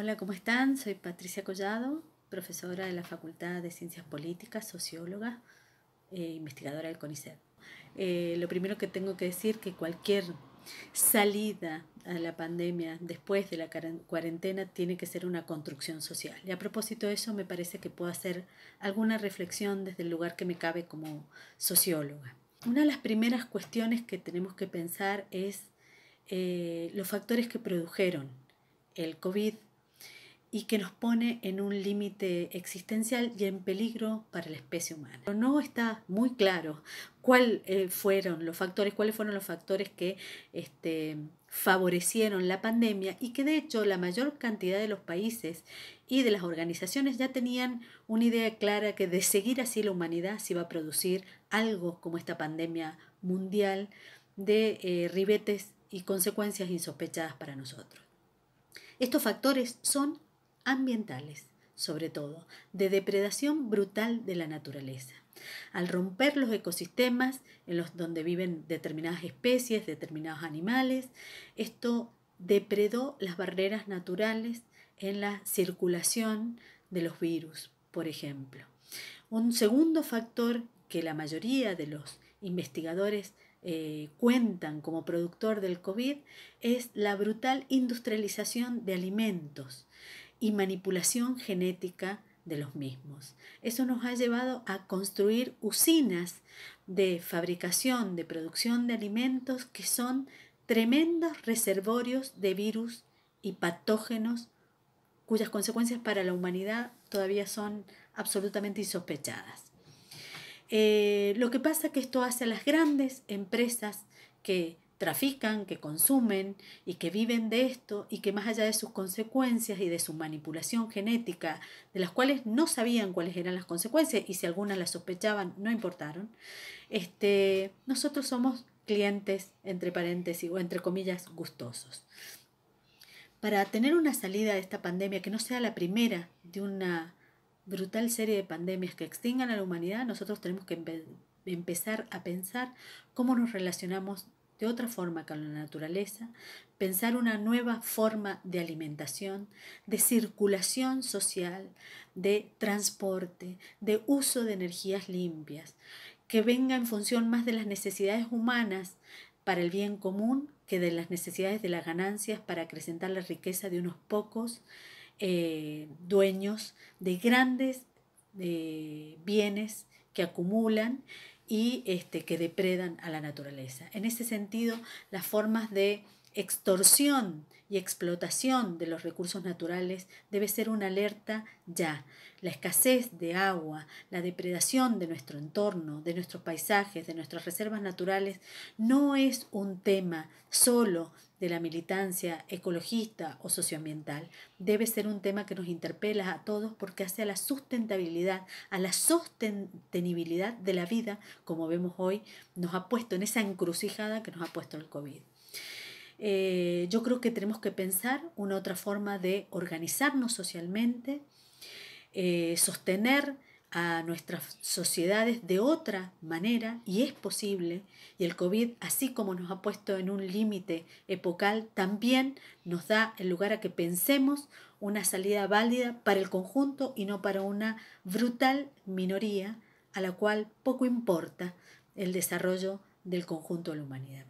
Hola, ¿cómo están? Soy Patricia Collado, profesora de la Facultad de Ciencias Políticas, socióloga e investigadora del CONICET. Eh, lo primero que tengo que decir es que cualquier salida a la pandemia después de la cuarentena tiene que ser una construcción social. Y a propósito de eso, me parece que puedo hacer alguna reflexión desde el lugar que me cabe como socióloga. Una de las primeras cuestiones que tenemos que pensar es eh, los factores que produjeron el COVID y que nos pone en un límite existencial y en peligro para la especie humana. No está muy claro cuáles eh, fueron los factores, cuáles fueron los factores que este, favorecieron la pandemia y que de hecho la mayor cantidad de los países y de las organizaciones ya tenían una idea clara que de seguir así la humanidad se iba a producir algo como esta pandemia mundial de eh, ribetes y consecuencias insospechadas para nosotros. Estos factores son ambientales, sobre todo, de depredación brutal de la naturaleza. Al romper los ecosistemas en los donde viven determinadas especies, determinados animales, esto depredó las barreras naturales en la circulación de los virus, por ejemplo. Un segundo factor que la mayoría de los investigadores eh, cuentan como productor del COVID es la brutal industrialización de alimentos y manipulación genética de los mismos. Eso nos ha llevado a construir usinas de fabricación, de producción de alimentos que son tremendos reservorios de virus y patógenos cuyas consecuencias para la humanidad todavía son absolutamente insospechadas. Eh, lo que pasa es que esto hace a las grandes empresas que trafican, que consumen y que viven de esto y que más allá de sus consecuencias y de su manipulación genética, de las cuales no sabían cuáles eran las consecuencias y si algunas las sospechaban, no importaron, este, nosotros somos clientes, entre paréntesis o entre comillas, gustosos. Para tener una salida de esta pandemia que no sea la primera de una brutal serie de pandemias que extingan a la humanidad, nosotros tenemos que empezar a pensar cómo nos relacionamos de otra forma con la naturaleza, pensar una nueva forma de alimentación, de circulación social, de transporte, de uso de energías limpias, que venga en función más de las necesidades humanas para el bien común que de las necesidades de las ganancias para acrecentar la riqueza de unos pocos eh, dueños de grandes eh, bienes que acumulan y este, que depredan a la naturaleza. En ese sentido, las formas de extorsión y explotación de los recursos naturales debe ser una alerta ya. La escasez de agua, la depredación de nuestro entorno, de nuestros paisajes, de nuestras reservas naturales, no es un tema solo de la militancia ecologista o socioambiental debe ser un tema que nos interpela a todos porque hace a la sustentabilidad, a la sostenibilidad de la vida, como vemos hoy, nos ha puesto en esa encrucijada que nos ha puesto el COVID. Eh, yo creo que tenemos que pensar una otra forma de organizarnos socialmente, eh, sostener a nuestras sociedades de otra manera y es posible. Y el COVID, así como nos ha puesto en un límite epocal, también nos da el lugar a que pensemos una salida válida para el conjunto y no para una brutal minoría a la cual poco importa el desarrollo del conjunto de la humanidad.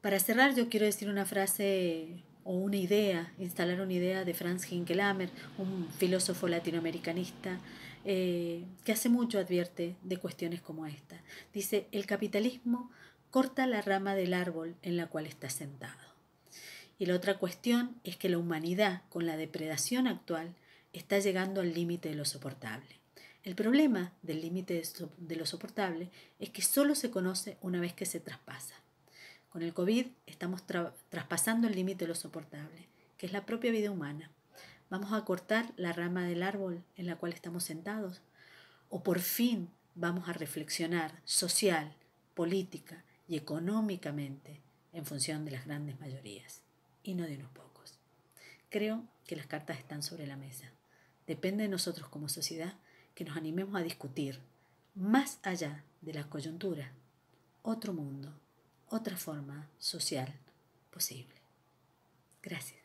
Para cerrar, yo quiero decir una frase o una idea, instalar una idea de Franz Hinkelhammer, un filósofo latinoamericanista, eh, que hace mucho advierte de cuestiones como esta. Dice, el capitalismo corta la rama del árbol en la cual está sentado. Y la otra cuestión es que la humanidad, con la depredación actual, está llegando al límite de lo soportable. El problema del límite de lo soportable es que solo se conoce una vez que se traspasa. Con el COVID estamos traspasando el límite de lo soportable, que es la propia vida humana. Vamos a cortar la rama del árbol en la cual estamos sentados o por fin vamos a reflexionar social, política y económicamente en función de las grandes mayorías y no de unos pocos. Creo que las cartas están sobre la mesa. Depende de nosotros como sociedad que nos animemos a discutir, más allá de la coyuntura, otro mundo, otra forma social posible. Gracias.